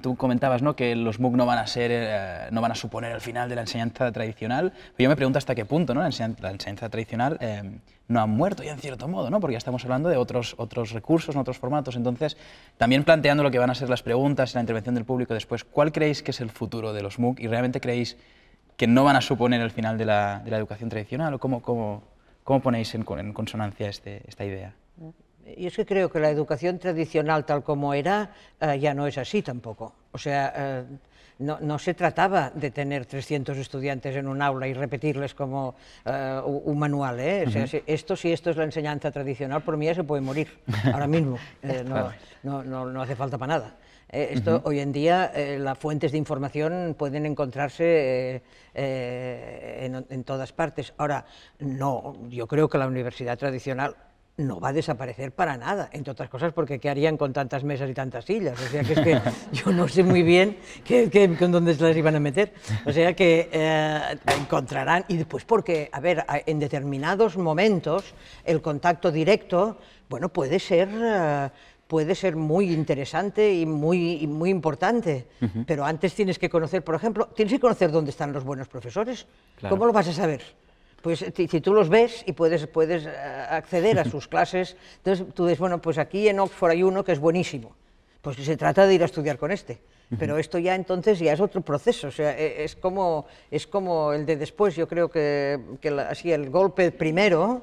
Speaker 1: tú comentabas ¿no? que los MOOC no van a ser, eh, no van a suponer el final de la enseñanza tradicional, pero pues yo me pregunto hasta qué punto ¿no? la, enseñanza, tradicional eh, no ha muerto ya en cierto modo, ¿no? porque ya estamos hablando de otros, otros recursos, otros formatos. Entonces, también planteando lo que van a ser las preguntas y la intervención del público después, ¿cuál creéis que es el futuro de los MOOC y realmente creéis que no van a suponer el final de la, educación tradicional? ¿O cómo, cómo, cómo ponéis en, en consonancia este, esta idea?
Speaker 3: Y es que creo que la educación tradicional tal como era eh, ya no es así tampoco. O sea, eh, no, se trataba de tener 300 estudiantes en un aula y repetirles como eh, un manual. O sea, esto, si esto es la enseñanza tradicional, por mí ya se puede morir ahora mismo. No, hace falta para nada. esto hoy en día las fuentes de información pueden encontrarse en, en todas partes. Ahora, no, yo creo que la universidad tradicional no va a desaparecer para nada, entre otras cosas porque ¿qué harían con tantas mesas y tantas sillas? O sea que es que yo no sé muy bien qué, con dónde se las iban a meter. O sea que eh, encontrarán, y después porque, a ver, en determinados momentos el contacto directo, bueno, puede ser... Eh, puede ser muy interesante y muy, muy importante, pero antes tienes que conocer, por ejemplo, tienes que conocer dónde están los buenos profesores. ¿Cómo lo vas a saber? pues si tú los ves y puedes, puedes eh, acceder a sus clases, entonces tú dices, bueno, pues aquí en Oxford hay uno que es buenísimo, pues se trata de ir a estudiar con este. Pero esto ya entonces ya es otro proceso, o sea, e, es como, es como el de después, yo creo que, así el golpe primero,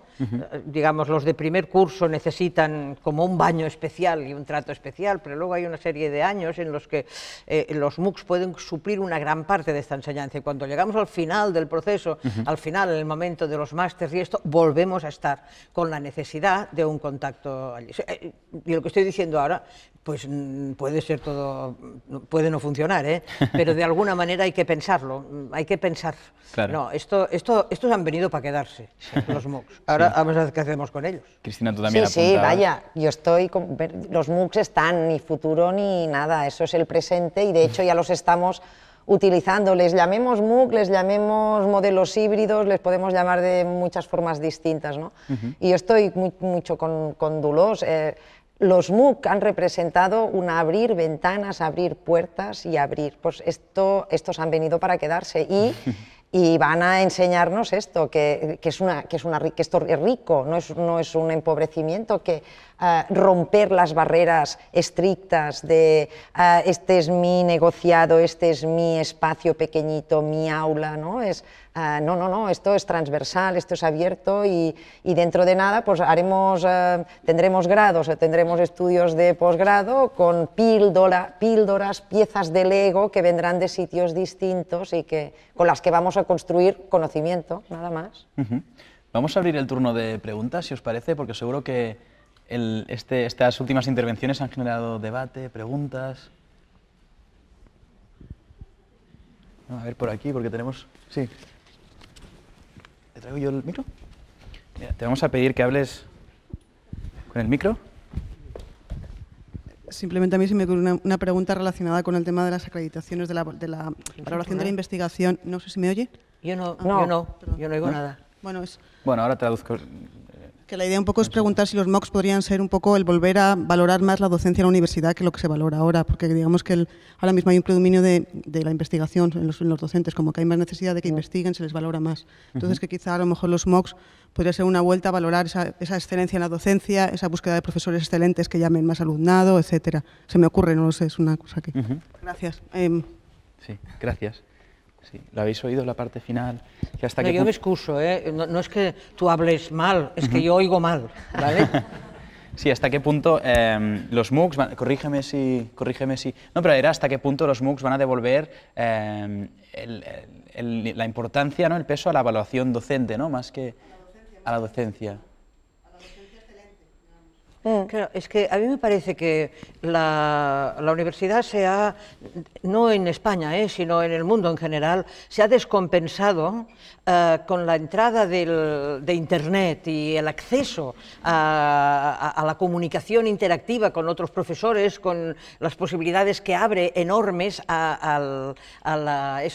Speaker 3: digamos, los de primer curso necesitan como un baño especial y un trato especial, pero luego hay una serie de años en los que eh, los MOOCs pueden suplir una gran parte de esta enseñanza y cuando llegamos al final del proceso, al final, en el momento de los másteres y esto, volvemos a estar con la necesidad de un contacto allí. Eh, y lo que estoy diciendo ahora pues mm, puede ser todo, puede no funcionar, ¿eh? pero de alguna manera hay que pensarlo, mm, hay que pensar. No, esto, esto, estos han venido para quedarse, los MOOCs. Ahora vamos
Speaker 1: a ver qué hacemos con ellos. Cristina, tú también Sí, sí, vaya,
Speaker 3: yo estoy, con,
Speaker 4: los MOOCs están, ni futuro ni nada, eso es el presente y de hecho ya los estamos utilizando, les llamemos MOOC, les llamemos modelos híbridos, les podemos llamar de muchas formas distintas, ¿no? Y yo estoy mucho con, con Dulos, eh, los MOOC han representado un abrir ventanas, abrir puertas y abrir. Pues esto, estos han venido para quedarse y, van a enseñarnos esto, que, es una, que, es una, que esto es rico, no es, un empobrecimiento, que eh, romper las barreras estrictas de eh, este es mi negociado, este es mi espacio pequeñito, mi aula, ¿no? Es, Ah, no, no, no, esto es transversal, esto es abierto y, dentro de nada pues haremos, eh, tendremos grados, eh, tendremos estudios de posgrado con píldoras, piezas de Lego que vendrán de sitios distintos y que, con las que vamos a construir conocimiento, nada más.
Speaker 1: Vamos a abrir el turno de preguntas, si os parece, porque seguro que este, estas últimas intervenciones han generado debate, preguntas. A ver por aquí, porque tenemos... Sí. ¿Te traigo yo el micro? te vamos a pedir que hables con el micro. Simplemente a mí se me ocurre una, pregunta relacionada con el tema de las acreditaciones, de la, de
Speaker 3: valoración de la investigación. No sé si me oye. Yo no, ah, yo no, yo no oigo nada. Bueno,
Speaker 1: bueno, ahora traduzco.
Speaker 3: Que la idea un poco es preguntar si los MOOCs podrían ser un poco el volver a valorar más la docencia en la universidad que lo que se valora ahora, porque digamos que ahora mismo hay un predominio de, la investigación en los, docentes, como que hay más necesidad de que investiguen, se les valora más. Entonces, que quizá a lo mejor los MOOCs podría ser una vuelta a valorar esa, esa, excelencia en la docencia, esa búsqueda de profesores excelentes que llamen más alumnado, etcétera. Se me ocurre, no lo sé, es una cosa que... Gracias. Em.
Speaker 1: sí, gracias. Sí, ¿Lo habéis oído la parte final? Que hasta que... Yo me
Speaker 3: excuso, ¿eh? no, es que tú hables mal, es que yo oigo mal.
Speaker 1: sí, hasta qué punto em, los MOOCs, van... corrígeme, si, corrígeme si... No, pero era hasta qué punto los MOOCs van a devolver em, la importancia, ¿no? el peso a la evaluación docente, ¿no? más que a la docencia.
Speaker 3: Mm. es que a mí me parece que la, universidad se ha, no en España, eh, sino en el mundo en general, se ha descompensado eh, con la entrada del, de Internet y el acceso a, la comunicación interactiva con otros profesores, con las posibilidades que abre enormes a, la,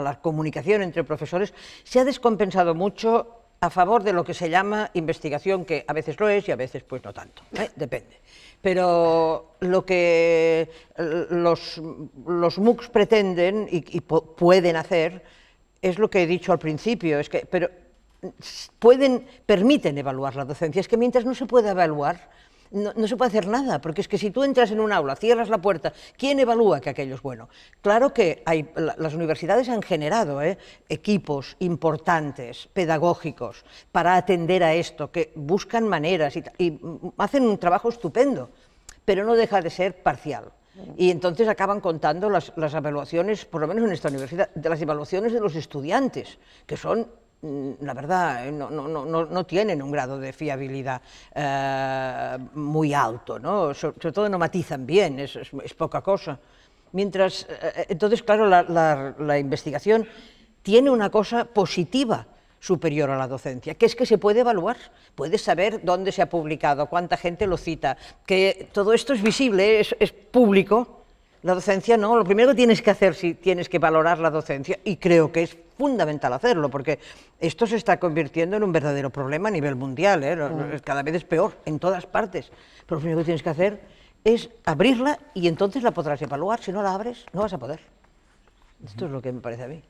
Speaker 3: la comunicación entre profesores, se ha descompensado mucho a favor de lo que se llama investigación, que a veces lo es y a veces pues no tanto, ¿eh? depende. Pero lo que eh, los, los MOOCs pretenden y, pueden hacer es lo que he dicho al principio, es que, pero pueden, permiten evaluar la docencia. Es que mientras no se pueda evaluar, no, se puede hacer nada, porque es que si tú entras en un aula, cierras la puerta, ¿quién evalúa que aquello es bueno? Claro que hay, las universidades han generado ¿eh? equipos importantes, pedagógicos, para atender a esto, que buscan maneras y, y hacen un trabajo estupendo, pero no deja de ser parcial. Y entonces acaban contando las, las, evaluaciones, por lo menos en esta universidad, de las evaluaciones de los estudiantes, que son Mm, la verdad, eh, no, no, no, no, tienen un grado de fiabilidad eh, muy alto, ¿no? sobre todo no matizan bien, es, poca cosa. Mientras, eh, entonces, claro, la, investigación tiene una cosa positiva superior a la docencia, que es que se puede evaluar, puedes saber dónde se ha publicado, cuánta gente lo cita, que todo esto es visible, es, es público. La docencia no, lo primero que tienes que hacer si tienes que valorar la docencia, y creo que es fundamental hacerlo, porque esto se está convirtiendo en un verdadero problema a nivel mundial, ¿eh? Mm. cada vez es peor, en todas partes. Pero lo primero que tienes que hacer es abrirla y entonces la podrás evaluar. Si no la abres, no vas a poder. Esto es lo que me parece a mí.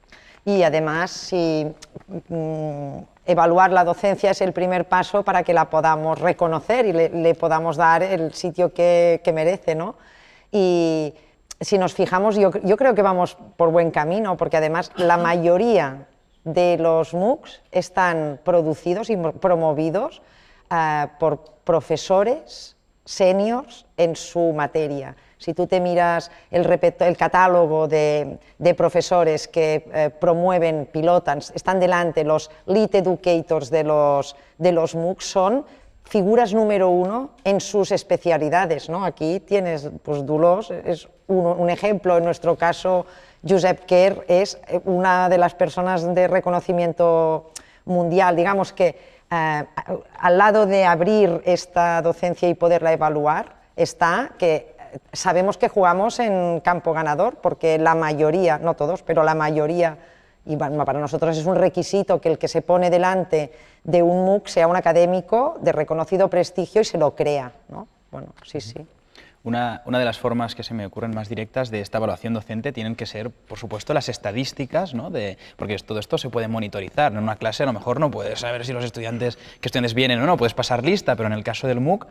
Speaker 4: Y además, mm, evaluar la docencia es el primer paso para que la podamos reconocer y le, podamos dar el sitio que, que merece, ¿no? Y si nos fijamos, yo, creo que vamos por buen camino, porque además la mayoría de los MOOCs están producidos y promovidos eh, por profesores seniors en su materia. Si tú te miras el, catálogo de, profesores que eh, promueven, pilotan, están delante, los lead educators de los, MOOCs son figuras número uno en sus especialidades. ¿no? Aquí tienes pues, Dulos, es un, ejemplo, en nuestro caso Josep Kerr es eh, una de las personas de reconocimiento mundial, digamos que eh, al lado de abrir esta docencia y poderla evaluar está que eh, sabemos que jugamos en campo ganador, porque la mayoría, no todos, pero la mayoría y para nosotros es un requisito que el que se pone delante de un MOOC sea un académico de reconocido prestigio y se lo crea. ¿no? Bueno, sí,
Speaker 1: sí. Una, de las formas que se me ocurren más directas de esta evaluación docente tienen que ser, por supuesto, las estadísticas, ¿no? de, porque todo esto se puede monitorizar. En una clase a lo mejor no puedes saber si los estudiantes, que estudiantes vienen o no, puedes pasar lista, pero en el caso del MOOC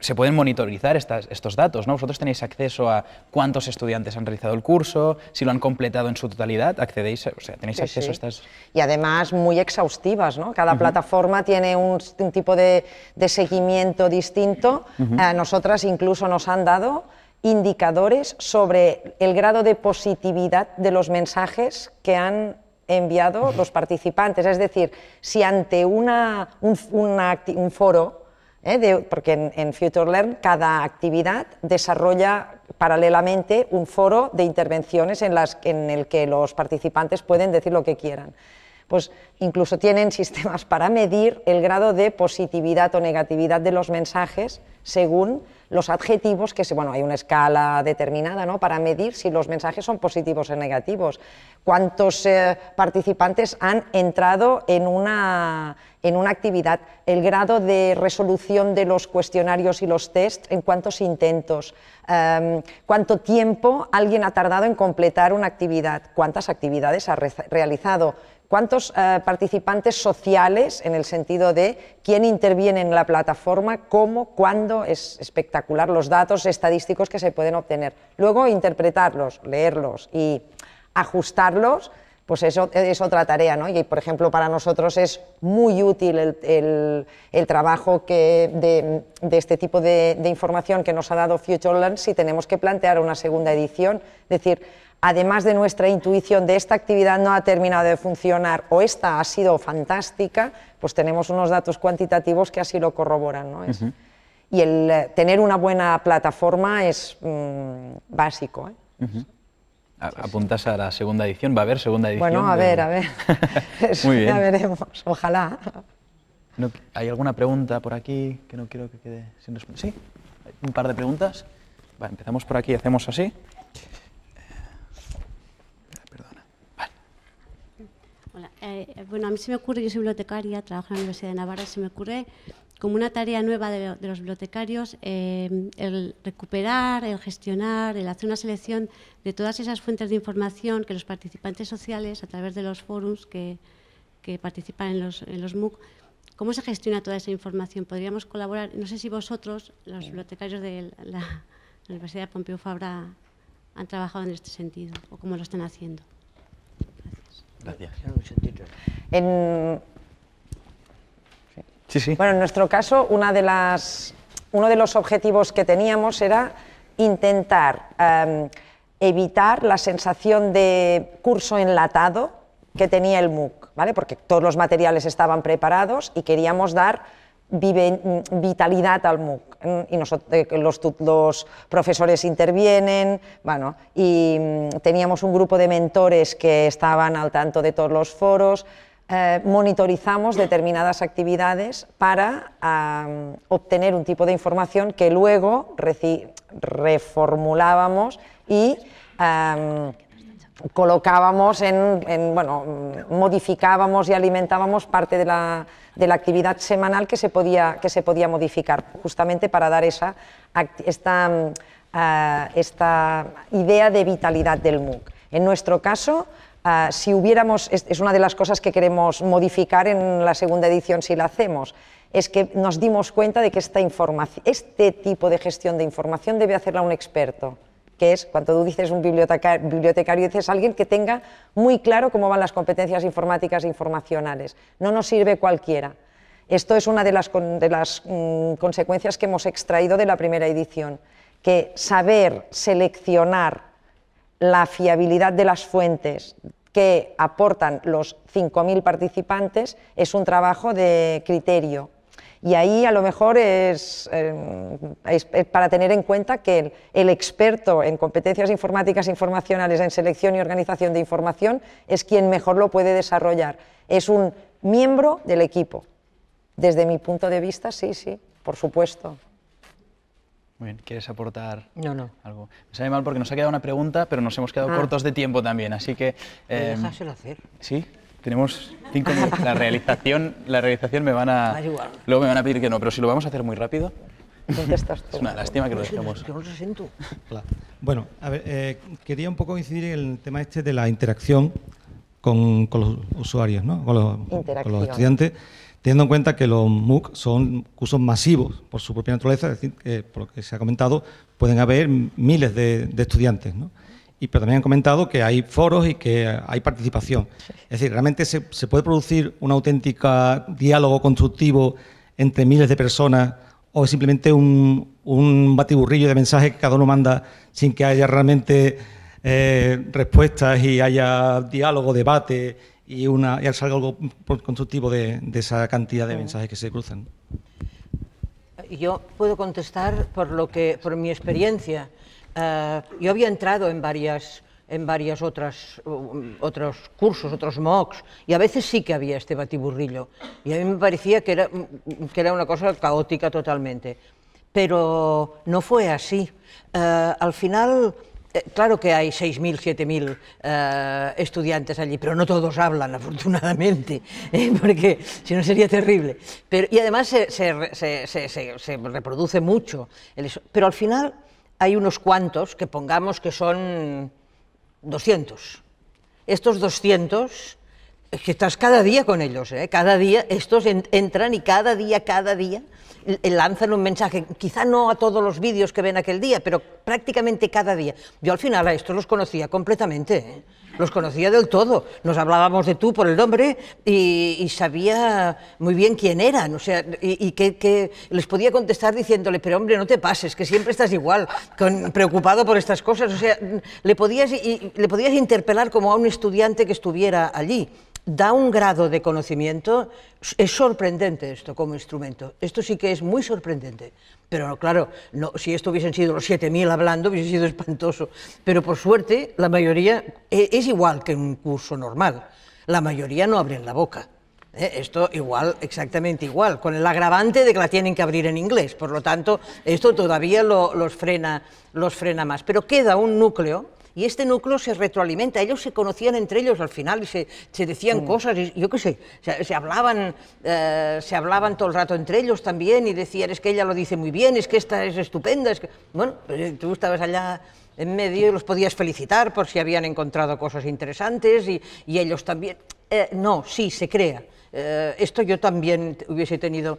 Speaker 1: se pueden monitorizar estas, estos datos, ¿no? Vosotros tenéis acceso a cuántos estudiantes han realizado el curso, si lo han completado en su totalidad, accedéis, o sea, tenéis acceso a estas...
Speaker 4: Y además muy exhaustivas, ¿no? Cada plataforma tiene un, tipo de, seguimiento distinto. A eh, nosotras incluso nos han dado indicadores sobre el grado de positividad de los mensajes que han enviado los participantes. Es decir, si ante un foro ¿eh? porque en, FutureLearn Future Learn cada actividad desarrolla paralelamente un foro de intervenciones en, el que los participantes pueden decir lo que quieran. Pues incluso tienen sistemas para medir el grado de positividad o negatividad de los mensajes según los adjetivos, que bueno, hay una escala determinada ¿no? para medir si los mensajes son positivos o negativos. ¿Cuántos eh, participantes han entrado en una, en una actividad? El grado de resolución de los cuestionarios y los tests, en cuántos intentos, em, cuánto tiempo alguien ha tardado en completar una actividad, cuántas actividades ha realizado ¿Cuántos eh, participantes sociales en el sentido de quién interviene en la plataforma, cómo, cuándo? Es espectacular los datos estadísticos que se pueden obtener. Luego interpretarlos, leerlos y ajustarlos, pues eso es otra tarea, ¿no? Y por ejemplo, para nosotros es muy útil el, trabajo que de, este tipo de, información que nos ha dado Futureland si tenemos que plantear una segunda edición, decir, además de nuestra intuición de esta actividad no ha terminado de funcionar o esta ha sido fantástica, pues tenemos unos datos cuantitativos que así lo corroboran. ¿no? Y el eh, tener una buena plataforma es mm, básico.
Speaker 1: ¿eh? apuntas a la segunda edición, va a haber segunda edición. Bueno, a ver, a ver. Muy bien. Ya veremos, ojalá. ¿Hay alguna pregunta por aquí que no quiero que quede sin responder? Sí, un par de preguntas. empezamos por aquí, hacemos así.
Speaker 3: Hola. Eh, bueno, a mí se me ocurre, yo soy bibliotecaria, trabajo
Speaker 4: en la Universidad de Navarra, se me ocurre como una tarea nueva de, los bibliotecarios eh, el recuperar, el gestionar, el hacer una selección de todas esas fuentes de información que los participantes sociales, a través de los foros que, participan en los, MOOC, ¿Cómo se gestiona toda esa información? ¿Podríamos colaborar? No sé si vosotros, los bibliotecarios de la, Universidad de Pompeu Fabra, han trabajado en este sentido o cómo lo están haciendo. Gracias. En... Bueno, en nuestro caso, una de las, uno de los objetivos que teníamos era intentar em, evitar la sensación de curso enlatado que tenía el MOOC, ¿vale? Porque todos los materiales estaban preparados y queríamos dar Mm, vitalidad al MOOC. Mm, y nosotros, eh, los, profesores intervienen, bueno, y mm, teníamos un grupo de mentores que estaban al tanto de todos los foros. Eh, monitorizamos determinadas actividades para obtener un tipo de información que luego reformulábamos y colocábamos en, bueno, modificábamos y alimentábamos parte de la, actividad semanal que se, podía, modificar, justamente para dar esa, ah, esta, idea de vitalidad del MOOC. En nuestro caso, ah, si hubiéramos, es, una de las cosas que queremos modificar en la segunda edición si la hacemos, es que nos dimos cuenta de que esta este tipo de gestión de información debe hacerla un experto que es, cuando tú dices un bibliotecario, dices alguien que tenga muy claro cómo van las competencias informáticas e informacionales. No nos sirve cualquiera. Esto es una de las, mm, consecuencias que hemos extraído de la primera edición, que saber seleccionar la fiabilidad de las fuentes que aportan los 5.000 participantes es un trabajo de criterio, y ahí a lo mejor es, em, para tener en cuenta que el, experto en competencias informáticas informacionales, en selección y organización de información, es quien mejor lo puede desarrollar. Es un miembro del equipo. Desde mi punto de vista, sí, sí, por supuesto.
Speaker 3: Muy bien,
Speaker 1: ¿quieres aportar no, no. algo? Me sale mal porque nos ha quedado una pregunta, pero nos hemos quedado ah. cortos de tiempo también, así que... Eh, hacer. ¿Sí? Tenemos cinco minutos. La realización, la realización me van a... Luego me van a pedir que no, pero si lo vamos a hacer muy rápido...
Speaker 2: Es una lástima que lo dejemos. Bueno, a ver, eh, quería un poco incidir en el tema este de la interacción con, los usuarios, ¿no? Con los, estudiantes, teniendo en cuenta que los MOOC son cursos masivos por su propia naturaleza, es decir, que por lo que se ha comentado, pueden haber miles de, de estudiantes, ¿no? y, pero también han comentado que hay foros y que hay participación. Es decir, realmente se, puede producir un auténtico diálogo constructivo entre miles de personas o simplemente un, batiburrillo de mensajes que cada uno manda sin que haya realmente eh, respuestas y haya diálogo, debate y, una, y algo constructivo de, de esa cantidad de mensajes que se cruzan.
Speaker 3: Yo puedo contestar por, lo que, por mi experiencia. Eh, yo había entrado en varias en varias otras um, otros cursos, otros MOOCs, y a veces sí que había este batiburrillo. Y a mí me parecía que era, que era una cosa caótica totalmente. Pero no fue así. Eh, al final, eh, claro que hay 6.000, 7.000 estudiantes allí, pero no todos hablan, afortunadamente, porque si no sería terrible. Pero, y además se, se, se, se reproduce mucho. pero al final hay unos cuantos que pongamos que son 200. Estos 200, que estás cada día con ellos, ¿eh? cada día, estos entran y cada día, cada día eh, lanzan un mensaje, quizá no a todos los vídeos que ven aquel día, pero prácticamente cada día. Yo al final a estos los conocía completamente, ¿eh? los conocía del todo. Nos hablábamos de tú por el nombre y, sabía muy bien quién eran, o sea, y, que, les podía contestar diciéndole, pero hombre, no te pases, que siempre estás igual, preocupado por estas cosas. O sea, le podías, le podías interpelar como a un estudiante que estuviera allí da un grado de conocimiento, es sorprendente esto como instrumento, esto sí que es muy sorprendente, pero claro, no, si esto hubiesen sido los 7.000 hablando hubiese sido espantoso, pero por suerte la mayoría e, es igual que un curso normal, la mayoría no abren la boca. Eh, esto igual, exactamente igual, con el agravante de que la tienen que abrir en inglés. Por lo tanto, esto todavía los, frena, los frena más. Pero queda un núcleo y este núcleo se retroalimenta. Ellos se conocían entre ellos al final y se, decían cosas, y yo qué sé, se, hablaban, eh, se hablaban todo el rato entre ellos también y decían, es que ella lo dice muy bien, es que esta es estupenda, es que... Bueno, pues, eh, tú estabas allá en medio y los podías felicitar por si habían encontrado cosas interesantes y, ellos también. Eh, no, sí, se crea. esto yo también hubiese tenido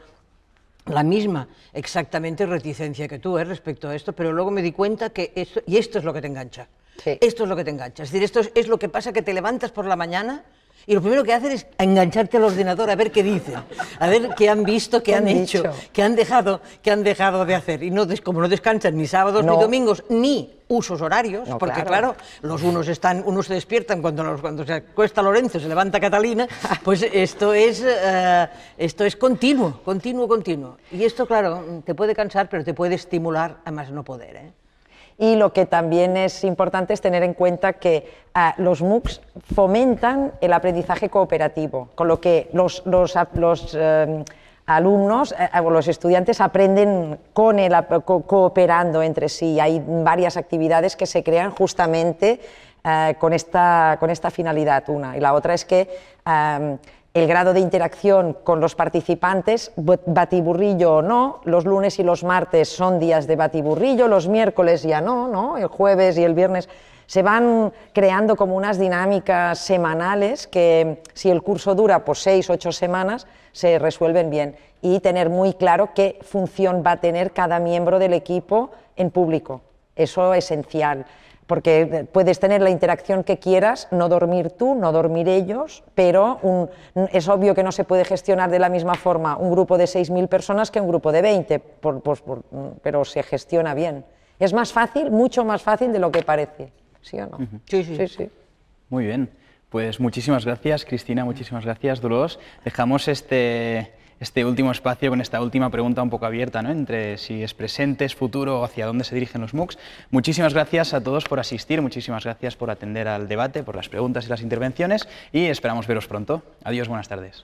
Speaker 3: la misma exactamente reticencia que tú respecto a esto, pero luego me di cuenta que esto, y esto es lo que te engancha. Esto es lo que te engancha. Es decir, esto es, lo que pasa que te levantas por la mañana y lo primero que haces es engancharte al ordenador a ver qué dicen, a ver qué han visto, qué, han, hecho, qué han dejado, qué han dejado de hacer. Y no como no descansan ni sábados ni domingos ni usos horarios, porque claro. los unos están, unos se despiertan cuando, cuando se acuesta Lorenzo, se levanta Catalina, pues esto es, eh, esto es continuo, continuo, continuo. Y esto, claro, te puede cansar, pero te puede estimular a más no poder. ¿eh? Y lo que también
Speaker 4: es importante es tener en cuenta que ah, los MOOCs fomentan el aprendizaje cooperativo, con lo que los, los, ah, eh, alumnos eh, ah, o los estudiantes aprenden cooperando entre sí. Hay varias actividades que se crean justamente eh, con, esta, con esta finalidad, una. Y la otra es que el grado de interacción con los participantes, batiburrillo o no, los lunes y los martes son días de batiburrillo, los miércoles ya no, ¿no? El jueves y el viernes se van creando como unas dinámicas semanales que si el curso dura por pues, seis, ocho semanas, se resuelven bien y tener muy claro qué función va a tener cada miembro del equipo en público. Eso es esencial porque eh, puedes tener la interacción que quieras, no dormir tú, no dormir ellos, pero es obvio que no se puede gestionar de la misma forma un grupo de 6.000 personas que un grupo de 20, mm, pero se gestiona bien. Es más fácil, mucho más fácil de lo que parece,
Speaker 1: ¿sí o no? sí, sí. sí, Muy bien, pues muchísimas gracias Cristina, muchísimas gracias Dolores. Dejamos este este último espacio con esta última pregunta un poco abierta, ¿no? entre si es presente, es futuro o hacia dónde se dirigen los MOOCs. Muchísimas gracias a todos por asistir, muchísimas gracias por atender al debate, por las preguntas y las intervenciones y esperamos veros pronto. Adiós, buenas tardes.